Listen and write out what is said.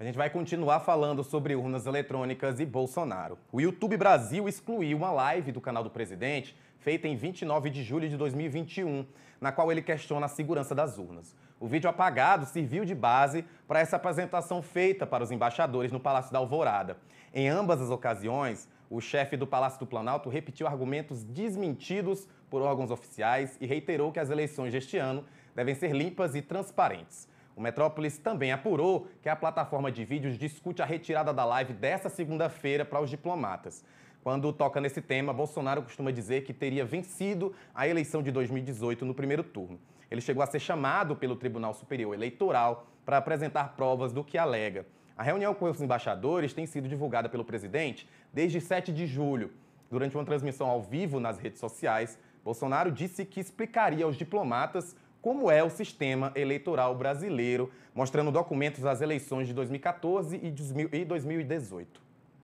A gente vai continuar falando sobre urnas eletrônicas e Bolsonaro. O YouTube Brasil excluiu uma live do canal do presidente, feita em 29 de julho de 2021, na qual ele questiona a segurança das urnas. O vídeo apagado serviu de base para essa apresentação feita para os embaixadores no Palácio da Alvorada. Em ambas as ocasiões, o chefe do Palácio do Planalto repetiu argumentos desmentidos por órgãos oficiais e reiterou que as eleições deste ano devem ser limpas e transparentes. O Metrópolis também apurou que a plataforma de vídeos discute a retirada da live dessa segunda-feira para os diplomatas. Quando toca nesse tema, Bolsonaro costuma dizer que teria vencido a eleição de 2018 no primeiro turno. Ele chegou a ser chamado pelo Tribunal Superior Eleitoral para apresentar provas do que alega. A reunião com os embaixadores tem sido divulgada pelo presidente desde 7 de julho. Durante uma transmissão ao vivo nas redes sociais, Bolsonaro disse que explicaria aos diplomatas como é o sistema eleitoral brasileiro, mostrando documentos das eleições de 2014 e 2018.